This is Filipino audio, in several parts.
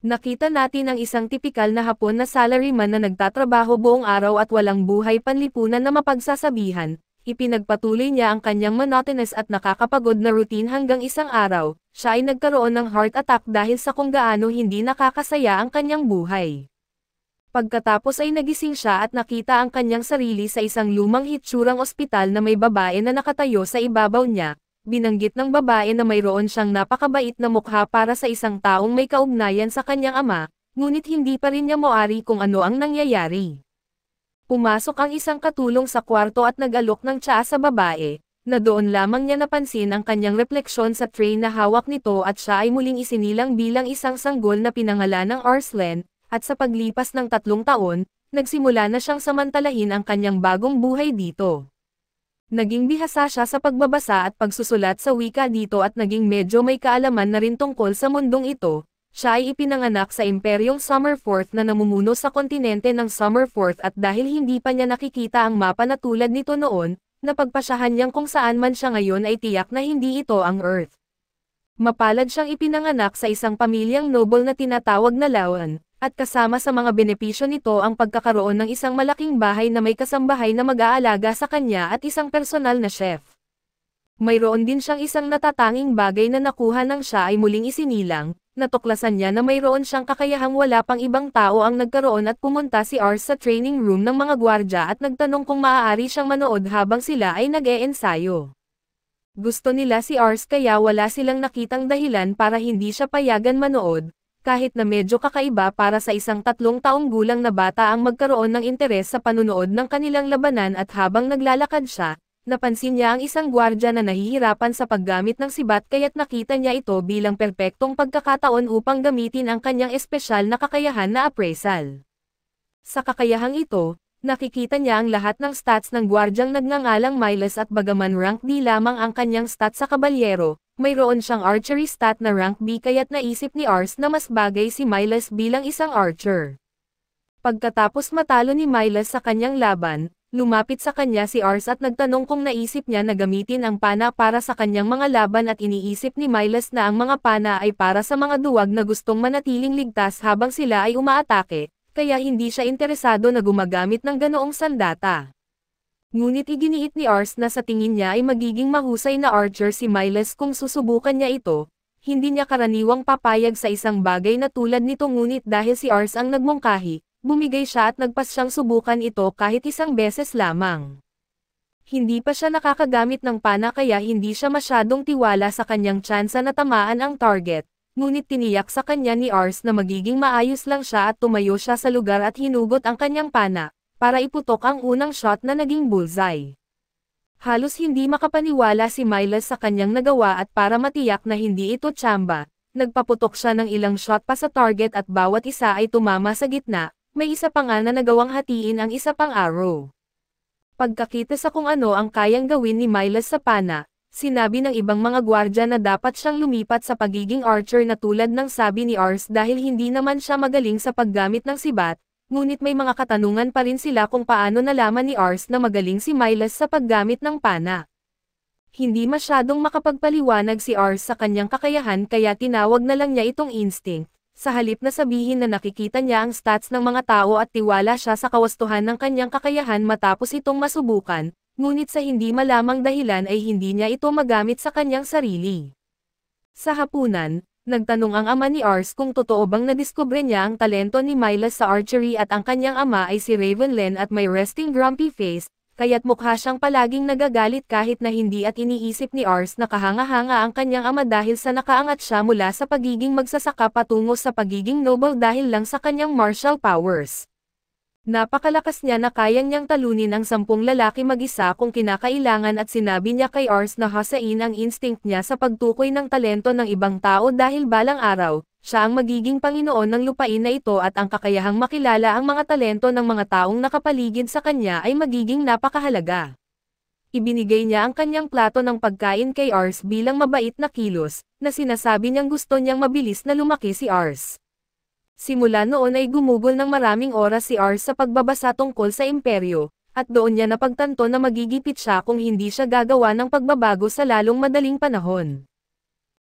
Nakita natin ang isang tipikal na hapon na salaryman na nagtatrabaho buong araw at walang buhay panlipunan na mapagsasabihan, ipinagpatuloy niya ang kanyang monotonous at nakakapagod na routine hanggang isang araw, siya ay nagkaroon ng heart attack dahil sa kung gaano hindi nakakasaya ang kanyang buhay. Pagkatapos ay nagising siya at nakita ang kanyang sarili sa isang lumang hitsurang ospital na may babae na nakatayo sa ibabaw niya, binanggit ng babae na mayroon siyang napakabait na mukha para sa isang taong may kaugnayan sa kanyang ama, ngunit hindi pa rin niya moari kung ano ang nangyayari. Pumasok ang isang katulong sa kwarto at nag-alok ng tsaa sa babae, na doon lamang niya napansin ang kanyang refleksyon sa tray na hawak nito at siya ay muling isinilang bilang isang sanggol na pinangalan ng Arslan, at sa paglipas ng tatlong taon, nagsimula na siyang samantalahin ang kanyang bagong buhay dito. Naging bihasa siya sa pagbabasa at pagsusulat sa wika dito at naging medyo may kaalaman na rin tungkol sa mundong ito, siya ay ipinanganak sa Imperyong Summerforth na namumuno sa kontinente ng Summerforth at dahil hindi pa niya nakikita ang mapa na tulad nito noon, napagpasyahan niyang kung saan man siya ngayon ay tiyak na hindi ito ang Earth. Mapalad siyang ipinanganak sa isang pamilyang noble na tinatawag na Lawan, at kasama sa mga benepisyo nito ang pagkakaroon ng isang malaking bahay na may kasambahay na mag-aalaga sa kanya at isang personal na chef. Mayroon din siyang isang natatanging bagay na nakuha nang siya ay muling isinilang, natuklasan niya na mayroon siyang kakayahang wala pang ibang tao ang nagkaroon at pumunta si Ars sa training room ng mga gwardya at nagtanong kung maaari siyang manood habang sila ay nag-eensayo. Gusto nila si Ars kaya wala silang nakitang dahilan para hindi siya payagan manood, kahit na medyo kakaiba para sa isang tatlong taong gulang na bata ang magkaroon ng interes sa panunood ng kanilang labanan at habang naglalakad siya, napansin niya ang isang gwardya na nahihirapan sa paggamit ng sibat kaya't nakita niya ito bilang perpektong pagkakataon upang gamitin ang kanyang espesyal na kakayahan na appraisal. Sa kakayahang ito, nakikita niya ang lahat ng stats ng gwardyang nagngangalang Miles at bagaman rank D lamang ang kanyang stats sa kabalyero, mayroon siyang archery stat na rank B kaya't naisip ni Ars na mas bagay si Miles bilang isang archer. Pagkatapos matalo ni Miles sa kanyang laban, lumapit sa kanya si Ars at nagtanong kung naisip niya na gamitin ang pana para sa kanyang mga laban at iniisip ni Miles na ang mga pana ay para sa mga duwag na gustong manatiling ligtas habang sila ay umaatake, kaya hindi siya interesado na gumagamit ng ganoong sandata. Ngunit iginiit ni Ars na sa tingin niya ay magiging mahusay na archer si Miles kung susubukan niya ito, hindi niya karaniwang papayag sa isang bagay na tulad nito ngunit dahil si Ars ang nagmungkahi, bumigay siya at nagpas siyang subukan ito kahit isang beses lamang. Hindi pa siya nakakagamit ng pana kaya hindi siya masyadong tiwala sa kanyang tsansa na tamaan ang target, ngunit tiniyak sa kanya ni Ars na magiging maayos lang siya at tumayo siya sa lugar at hinugot ang kanyang pana, para iputok ang unang shot na naging bullseye. Halos hindi makapaniwala si Miles sa kanyang nagawa at para matiyak na hindi ito tsamba, nagpaputok siya ng ilang shot pa sa target at bawat isa ay tumama sa gitna, may isa pa nga na nagawang hatiin ang isa pang arrow. Pagkakita sa kung ano ang kayang gawin ni Miles sa pana, sinabi ng ibang mga gwardya na dapat siyang lumipat sa pagiging archer na tulad ng sabi ni Ars dahil hindi naman siya magaling sa paggamit ng sibat, ngunit may mga katanungan pa rin sila kung paano nalaman ni Ars na magaling si Miles sa paggamit ng pana. Hindi masyadong makapagpaliwanag si Ars sa kanyang kakayahan kaya tinawag na lang niya itong instinct, sa halip na sabihin na nakikita niya ang stats ng mga tao at tiwala siya sa kawastuhan ng kanyang kakayahan matapos itong masubukan, ngunit sa hindi malamang dahilan ay hindi niya ito magamit sa kanyang sarili. Sa hapunan, Nagtanong ang ama ni Ars kung totoo bang nadiskubre niya ang talento ni Myla sa archery at ang kanyang ama ay si Ravenlen at may resting grumpy face, kaya't mukha siyang palaging nagagalit kahit na hindi at iniisip ni Ars na kahanga-hanga ang kanyang ama dahil sa nakaangat siya mula sa pagiging magsasaka patungo sa pagiging noble dahil lang sa kanyang martial powers. Napakalakas niya na kaya niyang talunin ang sampung lalaki mag-isa kung kinakailangan at sinabi niya kay Ars na hasain ang instinct niya sa pagtukoy ng talento ng ibang tao dahil balang araw, siya ang magiging Panginoon ng lupain na ito at ang kakayahang makilala ang mga talento ng mga taong nakapaligid sa kanya ay magiging napakahalaga. Ibinigay niya ang kanyang plato ng pagkain kay Ars bilang mabait na kilos, na sinasabi niyang gusto niyang mabilis na lumaki si Ars. Simula noon ay gumugol ng maraming oras si R sa pagbabasa tungkol sa imperyo, at doon niya napagtanto na magigipit siya kung hindi siya gagawa ng pagbabago sa lalong madaling panahon.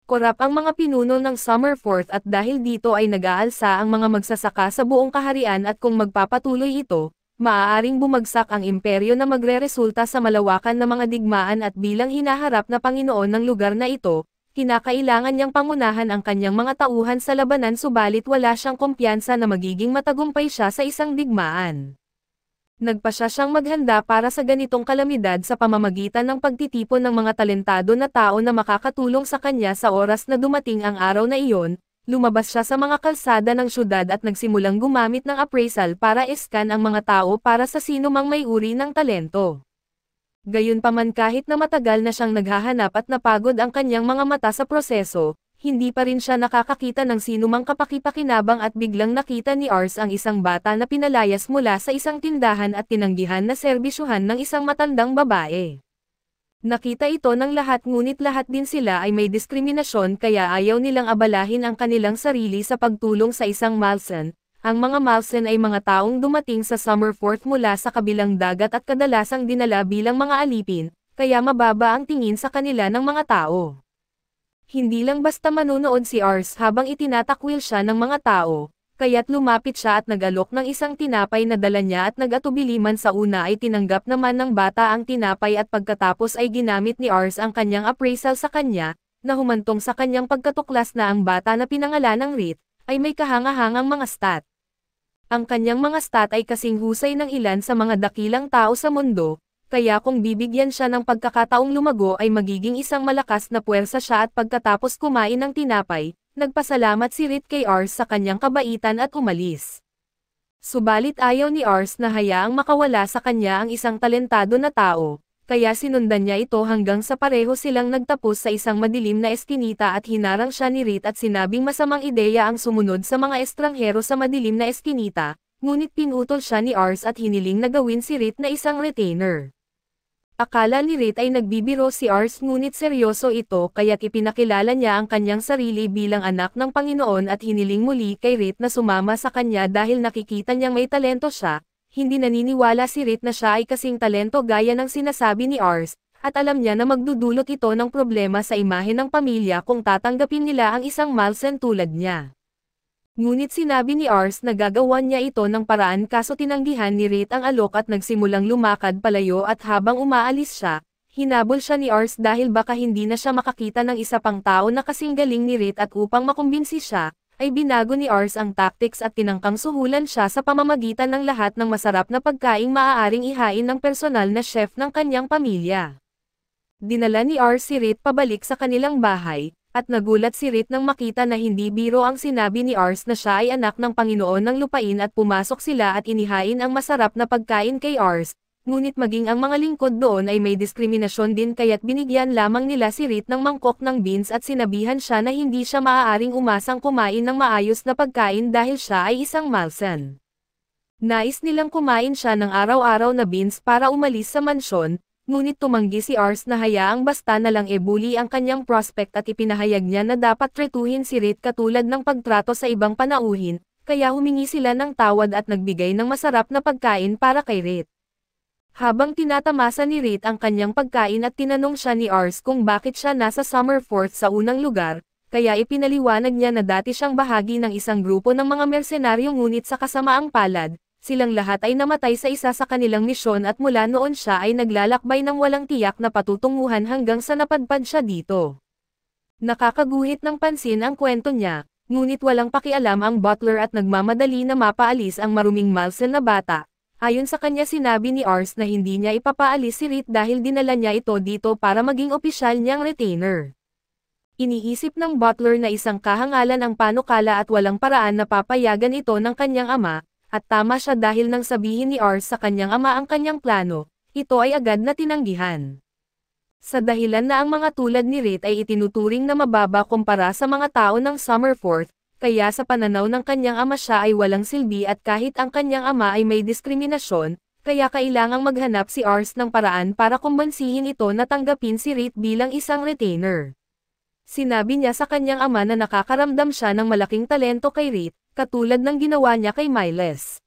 Korap ang mga pinuno ng Summerforth at dahil dito ay nag-aalsa ang mga magsasaka sa buong kaharian at kung magpapatuloy ito, maaaring bumagsak ang imperyo na magreresulta sa malawakan na mga digmaan at bilang hinaharap na Panginoon ng lugar na ito, kinakailangan niyang pangunahan ang kanyang mga tauhan sa labanan subalit wala siyang kumpiyansa na magiging matagumpay siya sa isang digmaan. Nagpa siya siyang maghanda para sa ganitong kalamidad sa pamamagitan ng pagtitipon ng mga talentado na tao na makakatulong sa kanya sa oras na dumating ang araw na iyon, lumabas siya sa mga kalsada ng syudad at nagsimulang gumamit ng appraisal para iskan ang mga tao para sa sino mang may uri ng talento. Gayunpaman kahit na matagal na siyang naghahanap at napagod ang kanyang mga mata sa proseso, hindi pa rin siya nakakakita ng sinumang kapakipakinabang at biglang nakita ni Ars ang isang bata na pinalayas mula sa isang tindahan at tinanggihan na serbisyuhan ng isang matandang babae. Nakita ito ng lahat ngunit lahat din sila ay may diskriminasyon kaya ayaw nilang abalahin ang kanilang sarili sa pagtulong sa isang malsan, ang mga Malsen ay mga taong dumating sa Summerforth mula sa kabilang dagat at kadalasang dinala bilang mga alipin, kaya mababa ang tingin sa kanila ng mga tao. Hindi lang basta manunood si Ars habang itinatakwil siya ng mga tao, kaya't lumapit siya at nagalok ng isang tinapay na dala niya at nagatubiliman sa una ay tinanggap naman ng bata ang tinapay at pagkatapos ay ginamit ni Ars ang kanyang appraisal sa kanya, na humantong sa kanyang pagkatuklas na ang bata na pinangalan ng Rit, ay may kahangahangang mga stat. Ang kanyang mga stat ay kasing husay ng ilan sa mga dakilang tao sa mundo, kaya kung bibigyan siya ng pagkakataong lumago ay magiging isang malakas na puwersa siya at pagkatapos kumain ng tinapay, nagpasalamat si Rit kay Ars sa kanyang kabaitan at umalis. Subalit ayaw ni Ars na hayaang makawala sa kanya ang isang talentado na tao, kaya sinundan niya ito hanggang sa pareho silang nagtapos sa isang madilim na eskinita at hinarang siya ni Rit at sinabing masamang ideya ang sumunod sa mga estranghero sa madilim na eskinita, ngunit pinutol siya ni Ars at hiniling na gawin si Rit na isang retainer. Akala ni Rit ay nagbibiro si Ars ngunit seryoso ito kaya't ipinakilala niya ang kanyang sarili bilang anak ng Panginoon at hiniling muli kay Rit na sumama sa kanya dahil nakikita niyang may talento siya, hindi naniniwala si Rit na siya ay kasing talento gaya ng sinasabi ni Ars, at alam niya na magdudulot ito ng problema sa imahe ng pamilya kung tatanggapin nila ang isang Malsen tulad niya. Ngunit sinabi ni Ars na gagawan niya ito ng paraan kaso tinanggihan ni Rit ang alok at nagsimulang lumakad palayo at habang umaalis siya, hinabol siya ni Ars dahil baka hindi na siya makakita ng isa pang tao na kasing galing ni Rit at upang makumbinsi siya, ay binago ni Ars ang tactics at tinangkang suhulan siya sa pamamagitan ng lahat ng masarap na pagkaing maaaring ihain ng personal na chef ng kanyang pamilya. Dinala ni Ars si Rit pabalik sa kanilang bahay, at nagulat si Rit nang makita na hindi biro ang sinabi ni Ars na siya ay anak ng Panginoon ng lupain at pumasok sila at inihain ang masarap na pagkain kay Ars, Ngunit maging ang mga lingkod doon ay may diskriminasyon din kaya't binigyan lamang nila si Rit ng mangkok ng beans at sinabihan siya na hindi siya maaaring umasang kumain ng maayos na pagkain dahil siya ay isang malsan. Nais nilang kumain siya ng araw-araw na beans para umalis sa mansyon, ngunit tumanggi si Ars na hayaang basta na lang ebuli ang kanyang prospect at ipinahayag niya na dapat tretuhin si Rit katulad ng pagtrato sa ibang panauhin, kaya humingi sila ng tawad at nagbigay ng masarap na pagkain para kay Rit. Habang tinatamasa ni Reed ang kanyang pagkain at tinanong siya ni Ars kung bakit siya nasa summer fourth sa unang lugar, kaya ipinaliwanag niya na dati siyang bahagi ng isang grupo ng mga mersenaryo ngunit sa kasamaang palad, silang lahat ay namatay sa isa sa kanilang misyon at mula noon siya ay naglalakbay ng walang tiyak na patutunguhan hanggang sa napadpad siya dito. Nakakaguhit ng pansin ang kwento niya, ngunit walang pakialam ang butler at nagmamadali na mapaalis ang maruming Malsen na bata, Ayon sa kanya sinabi ni Ars na hindi niya ipapaalis si Reed dahil dinala niya ito dito para maging opisyal niyang retainer. Iniisip ng butler na isang kahangalan ang panukala at walang paraan na papayagan ito ng kanyang ama, at tama siya dahil nang sabihin ni Ars sa kanyang ama ang kanyang plano, ito ay agad na tinanggihan. Sa dahilan na ang mga tulad ni Reed ay itinuturing na mababa kumpara sa mga tao ng Summerforth, kaya sa pananaw ng kanyang ama siya ay walang silbi at kahit ang kanyang ama ay may diskriminasyon, kaya kailangang maghanap si Ars ng paraan para kumbansihin ito na tanggapin si Reed bilang isang retainer. Sinabi niya sa kanyang ama na nakakaramdam siya ng malaking talento kay Reed, katulad ng ginawa niya kay Miles.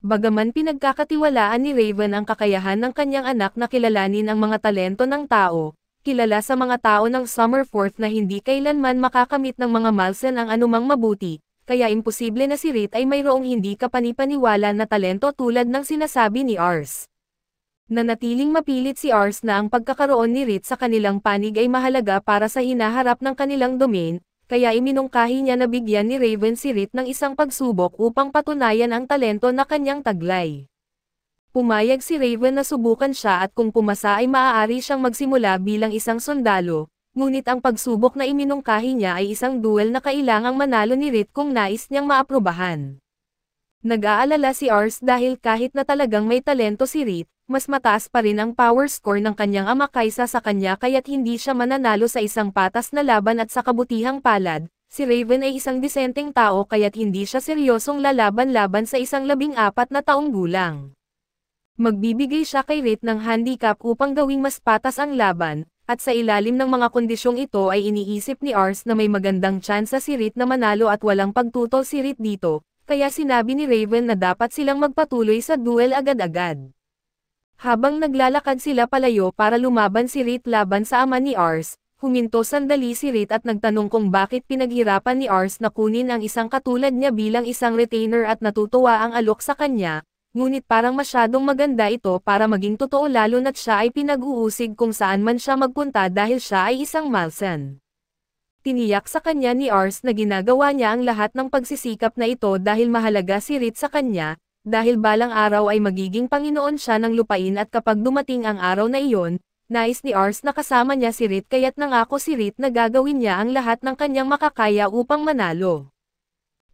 Bagaman pinagkakatiwalaan ni Raven ang kakayahan ng kanyang anak na kilalanin ang mga talento ng tao, kilala sa mga tao ng Summerforth na hindi kailanman makakamit ng mga Malsen ang anumang mabuti, kaya imposible na si Rit ay mayroong hindi kapanipaniwala na talento tulad ng sinasabi ni Ars. Nanatiling mapilit si Ars na ang pagkakaroon ni Rit sa kanilang panig ay mahalaga para sa hinaharap ng kanilang domain, kaya iminungkahi niya na bigyan ni Raven si Rit ng isang pagsubok upang patunayan ang talento na kanyang taglay. Pumayag si Raven na subukan siya at kung pumasa ay maaari siyang magsimula bilang isang sundalo, ngunit ang pagsubok na iminungkahi niya ay isang duel na kailangang manalo ni Rit kung nais niyang maaprobahan. Nag-aalala si Ars dahil kahit na talagang may talento si Rit, mas mataas pa rin ang power score ng kanyang ama kaysa sa kanya kaya't hindi siya mananalo sa isang patas na laban at sa kabutihang palad, si Raven ay isang disenteng tao kaya't hindi siya seryosong lalaban-laban sa isang labing apat na taong gulang. Magbibigay siya kay Rit ng handicap upang gawing mas patas ang laban, at sa ilalim ng mga kondisyong ito ay iniisip ni Ars na may magandang tsansa si Rit na manalo at walang pagtutol si Rit dito, kaya sinabi ni Raven na dapat silang magpatuloy sa duel agad-agad. Habang naglalakad sila palayo para lumaban si Rit laban sa ama ni Ars, huminto sandali si Rit at nagtanong kung bakit pinaghirapan ni Ars na kunin ang isang katulad niya bilang isang retainer at natutuwa ang alok sa kanya, Ngunit parang masyadong maganda ito para maging totoo lalo na't siya ay pinag-uusig kung saan man siya magpunta dahil siya ay isang malsan. Tiniyak sa kanya ni Ars na ginagawa niya ang lahat ng pagsisikap na ito dahil mahalaga si Rit sa kanya, dahil balang araw ay magiging Panginoon siya ng lupain at kapag dumating ang araw na iyon, nais ni Ars na kasama niya si Rit kaya't nangako si Rit na gagawin niya ang lahat ng kanyang makakaya upang manalo.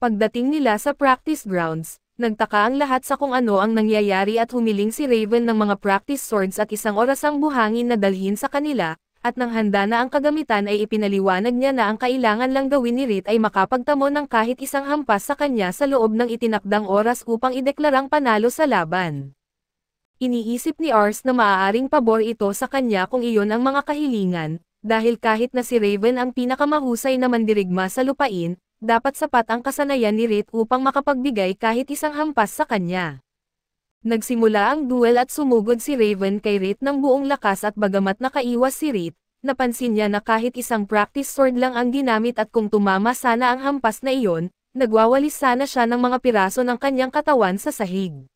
Pagdating nila sa practice grounds, Nagtaka ang lahat sa kung ano ang nangyayari at humiling si Raven ng mga practice swords at isang orasang buhangin na dalhin sa kanila, at nang handa na ang kagamitan ay ipinaliwanag niya na ang kailangan lang gawin ni Rit ay makapagtamo ng kahit isang hampas sa kanya sa loob ng itinakdang oras upang ideklarang panalo sa laban. Iniisip ni Ars na maaaring pabor ito sa kanya kung iyon ang mga kahilingan, dahil kahit na si Raven ang pinakamahusay na mandirigma sa lupain, dapat sapat ang kasanayan ni Rit upang makapagbigay kahit isang hampas sa kanya. Nagsimula ang duel at sumugod si Raven kay Rit ng buong lakas at bagamat nakaiwas si Rit, napansin niya na kahit isang practice sword lang ang ginamit at kung tumama sana ang hampas na iyon, nagwawalis sana siya ng mga piraso ng kanyang katawan sa sahig.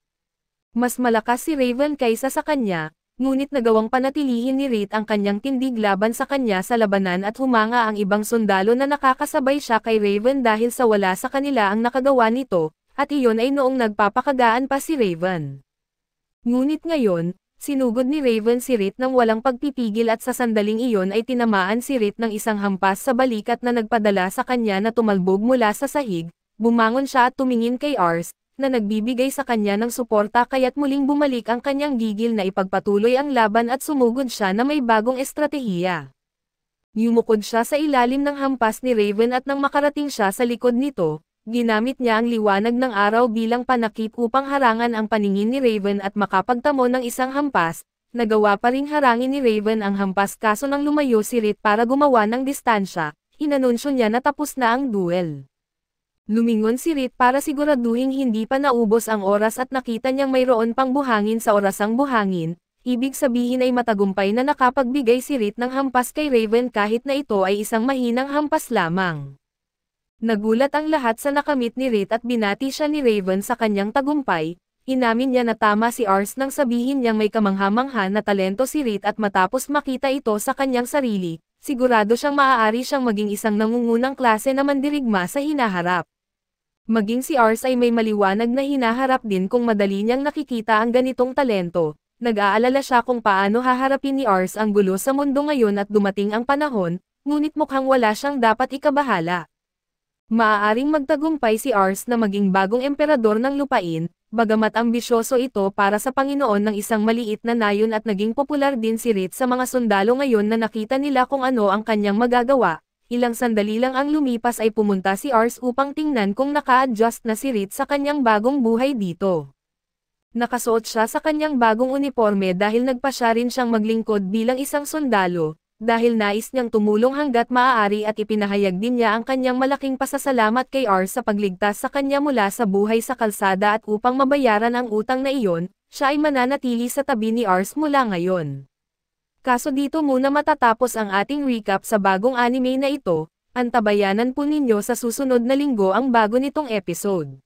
Mas malakas si Raven kaysa sa kanya, ngunit nagawang panatilihin ni Reed ang kanyang tindig laban sa kanya sa labanan at humanga ang ibang sundalo na nakakasabay siya kay Raven dahil sa wala sa kanila ang nakagawa nito, at iyon ay noong nagpapakagaan pa si Raven. Ngunit ngayon, sinugod ni Raven si Reed nang walang pagpipigil at sa sandaling iyon ay tinamaan si Reed ng isang hampas sa balikat na nagpadala sa kanya na tumalbog mula sa sahig, bumangon siya at tumingin kay Ars, na nagbibigay sa kanya ng suporta kaya't muling bumalik ang kanyang gigil na ipagpatuloy ang laban at sumugod siya na may bagong estratehiya. Yumukod siya sa ilalim ng hampas ni Raven at nang makarating siya sa likod nito, ginamit niya ang liwanag ng araw bilang panakip upang harangan ang paningin ni Raven at makapagtamo ng isang hampas, nagawa pa ring harangin ni Raven ang hampas kaso nang lumayo si Rit para gumawa ng distansya, inanunsyo niya na tapos na ang duel. Lumingon si Rit para siguraduhin hindi pa naubos ang oras at nakita niyang mayroon pang buhangin sa orasang buhangin, ibig sabihin ay matagumpay na nakapagbigay si Rit ng hampas kay Raven kahit na ito ay isang mahinang hampas lamang. Nagulat ang lahat sa nakamit ni Rit at binati siya ni Raven sa kanyang tagumpay, inamin niya na tama si Ars nang sabihin niyang may kamanghamangha na talento si Rit at matapos makita ito sa kanyang sarili, sigurado siyang maaari siyang maging isang nangungunang klase na mandirigma sa hinaharap. Maging si Ars ay may maliwanag na hinaharap din kung madali niyang nakikita ang ganitong talento. Nag-aalala siya kung paano haharapin ni Ars ang gulo sa mundo ngayon at dumating ang panahon, ngunit mukhang wala siyang dapat ikabahala. Maaaring magtagumpay si Ars na maging bagong emperador ng lupain, bagamat ambisyoso ito para sa Panginoon ng isang maliit na nayon at naging popular din si Rit sa mga sundalo ngayon na nakita nila kung ano ang kanyang magagawa, Ilang sandali lang ang lumipas ay pumunta si Ars upang tingnan kung naka-adjust na si Rit sa kanyang bagong buhay dito. Nakasuot siya sa kanyang bagong uniforme dahil nagpasya rin siyang maglingkod bilang isang sundalo, dahil nais niyang tumulong hanggat maaari at ipinahayag din niya ang kanyang malaking pasasalamat kay Ars sa pagligtas sa kanya mula sa buhay sa kalsada at upang mabayaran ang utang na iyon, siya ay mananatili sa tabi ni Ars mula ngayon. Kaso dito muna matatapos ang ating recap sa bagong anime na ito, antabayanan po ninyo sa susunod na linggo ang bago nitong episode.